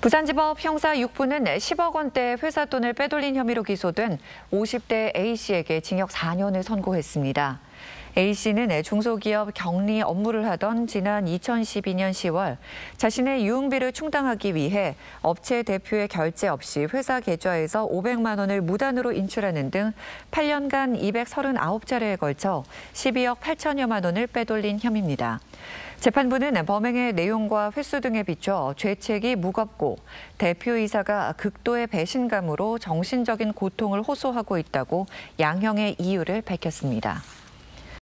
부산지법 형사 6부는 10억 원대 회사 돈을 빼돌린 혐의로 기소된 50대 A씨에게 징역 4년을 선고했습니다. A씨는 중소기업 격리 업무를 하던 지난 2012년 10월 자신의 유흥비를 충당하기 위해 업체 대표의 결제 없이 회사 계좌에서 500만 원을 무단으로 인출하는 등 8년간 239차례에 걸쳐 12억 8천여만 원을 빼돌린 혐의입니다. 재판부는 범행의 내용과 횟수 등에 비춰 죄책이 무겁고 대표이사가 극도의 배신감으로 정신적인 고통을 호소하고 있다고 양형의 이유를 밝혔습니다.